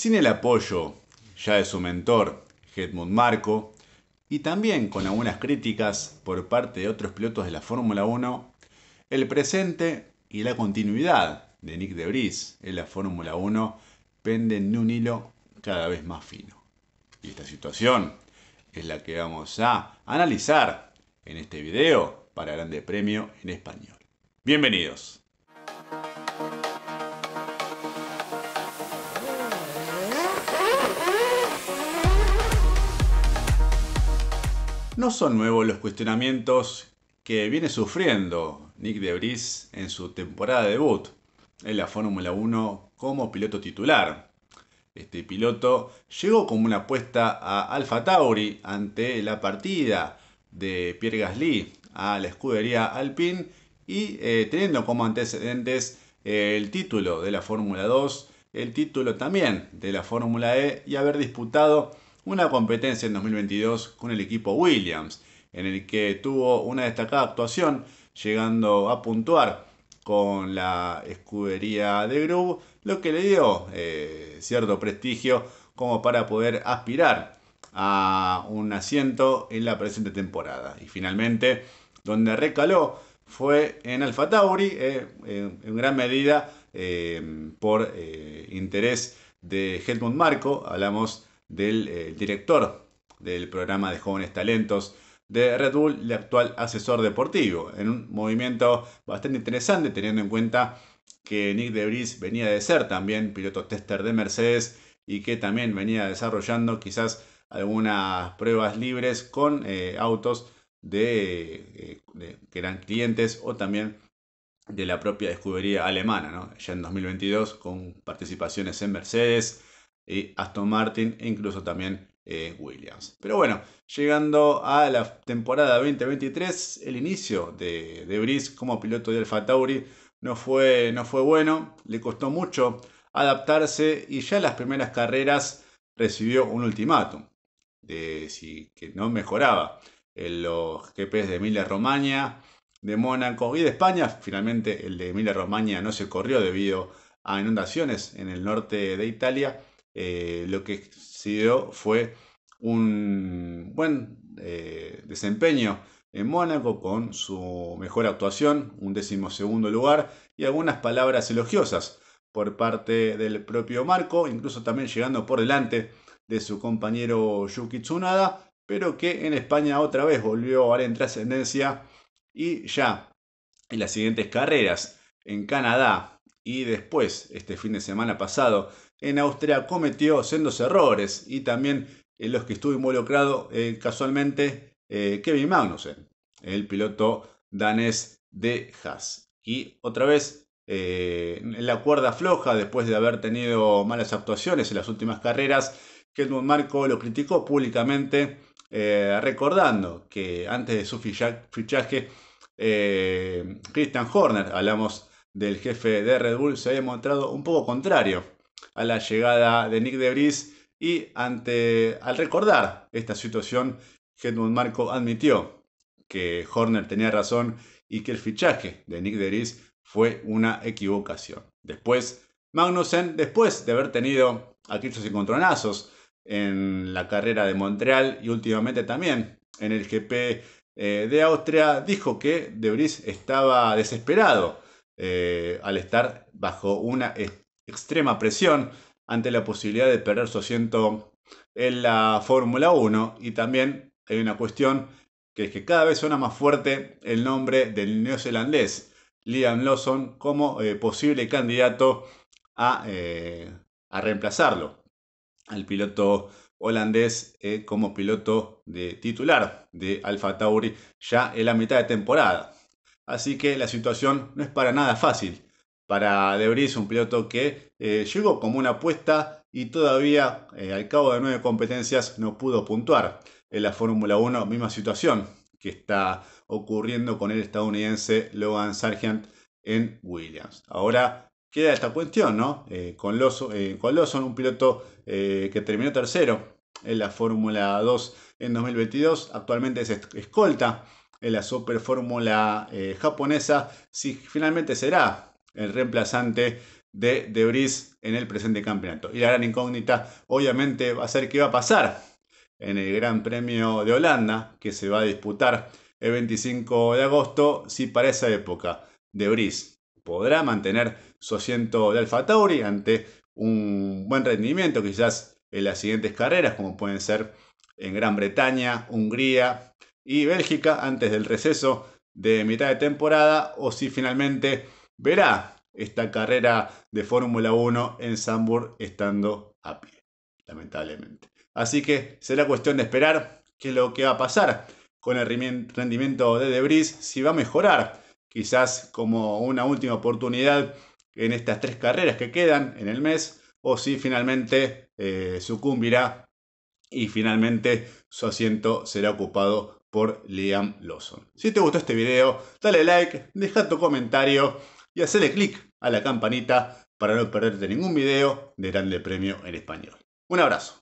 Sin el apoyo ya de su mentor, Hedmund Marco, y también con algunas críticas por parte de otros pilotos de la Fórmula 1, el presente y la continuidad de Nick de Vries en la Fórmula 1 penden de un hilo cada vez más fino. Y esta situación es la que vamos a analizar en este video para Grande Premio en Español. Bienvenidos. No son nuevos los cuestionamientos que viene sufriendo Nick de Vries en su temporada de debut en la Fórmula 1 como piloto titular. Este piloto llegó como una apuesta a Alfa Tauri ante la partida de Pierre Gasly a la escudería Alpine y eh, teniendo como antecedentes el título de la Fórmula 2, el título también de la Fórmula E y haber disputado una competencia en 2022 con el equipo Williams, en el que tuvo una destacada actuación, llegando a puntuar con la escudería de Groove, lo que le dio eh, cierto prestigio como para poder aspirar a un asiento en la presente temporada. Y finalmente, donde recaló fue en Alfa Tauri, eh, en gran medida eh, por interés de Helmut Marco, hablamos del eh, director del programa de jóvenes talentos de Red Bull, el actual asesor deportivo, en un movimiento bastante interesante teniendo en cuenta que Nick Debris venía de ser también piloto tester de Mercedes y que también venía desarrollando quizás algunas pruebas libres con eh, autos eh, de, que eran clientes o también de la propia escudería alemana, ya en 2022 con participaciones en Mercedes, y Aston Martin e incluso también eh, Williams. Pero bueno, llegando a la temporada 2023, el inicio de, de como piloto de Alfa Tauri no fue, no fue bueno, le costó mucho adaptarse y ya en las primeras carreras recibió un ultimátum de si que no mejoraba en los GPs de Emilia Romagna, de Mónaco y de España. Finalmente el de Emilia Romagna no se corrió debido a inundaciones en el norte de Italia eh, lo que siguió fue un buen eh, desempeño en Mónaco con su mejor actuación, un segundo lugar y algunas palabras elogiosas por parte del propio Marco, incluso también llegando por delante de su compañero Yuki Tsunada, pero que en España otra vez volvió a la trascendencia y ya en las siguientes carreras en Canadá y después este fin de semana pasado en Austria cometió sendos errores y también en eh, los que estuvo involucrado eh, casualmente eh, Kevin Magnussen, el piloto danés de Haas. Y otra vez en la cuerda floja después de haber tenido malas actuaciones en las últimas carreras, Helmut Marco lo criticó públicamente, recordando que antes de su fichaje, Christian Horner, hablamos del jefe de Red Bull, se había mostrado un poco contrario a la llegada de Nick de Bris y ante, al recordar esta situación, Edmund Marco admitió que Horner tenía razón y que el fichaje de Nick de Bris fue una equivocación. Después, Magnussen, después de haber tenido aquellos encontronazos en la carrera de Montreal y últimamente también en el GP eh, de Austria, dijo que De Bris estaba desesperado eh, al estar bajo una extrema presión ante la posibilidad de perder su asiento en la Fórmula 1 y también hay una cuestión que es que cada vez suena más fuerte el nombre del neozelandés Liam Lawson como eh, posible candidato eh, a, reemplazarlo al piloto holandés eh, como piloto de titular de Alfa Tauri ya en la mitad de temporada. Así que la situación no es para nada fácil para Debris, un piloto que eh, llegó como una apuesta y todavía eh, al cabo de nueve competencias no pudo puntuar. En la Fórmula 1, misma situación que está ocurriendo con el estadounidense Logan Sargent en Williams. Ahora queda esta cuestión, ¿no? Eh, con, Lawson, un piloto que terminó tercero en la Fórmula 2 en 2022, actualmente es escolta en la Super Fórmula japonesa, si finalmente será el reemplazante de De Bris en el presente campeonato. Y la gran incógnita, obviamente, va a ser qué va a pasar en el Gran Premio de Holanda, que se va a disputar el 25 de agosto, si para esa época De Bris podrá mantener su asiento de Alfa Tauri ante un buen rendimiento, quizás en las siguientes carreras, como pueden ser en Gran Bretaña, Hungría y Bélgica, antes del receso de mitad de temporada, o si finalmente verá esta carrera de Fórmula 1 en Zambur estando a pie, lamentablemente. Así que será cuestión de esperar qué es lo que va a pasar con el rendimiento de Debris, si va a mejorar, quizás como una última oportunidad en estas tres carreras que quedan en el mes, o si finalmente eh, sucumbirá y finalmente su asiento será ocupado por Liam Lawson. Si te gustó este video, dale like, deja tu comentario y hacerle clic a la campanita para no perderte ningún video de Grande Premio en Español. Un abrazo.